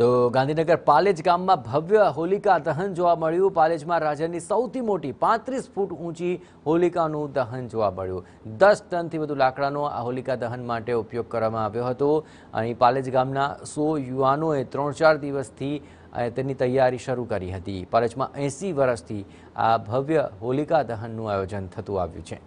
તો ગાંધીનગર પાલેજ ગામમાં ભવ્ય હોલિકા દહન જોવા મળ્યું પાલેજમાં રાજ્યની સૌથી મોટી પાંત્રીસ ફૂટ ઊંચી હોલિકાનું દહન જોવા મળ્યું દસ ટનથી વધુ લાકડાનો આ હોલિકા દહન માટે ઉપયોગ કરવામાં આવ્યો હતો અહીં પાલેજ ગામના સો યુવાનોએ ત્રણ ચાર દિવસથી તેની તૈયારી શરૂ કરી હતી પાલેજમાં એંસી વર્ષથી આ ભવ્ય હોલિકા દહનનું આયોજન થતું આવ્યું છે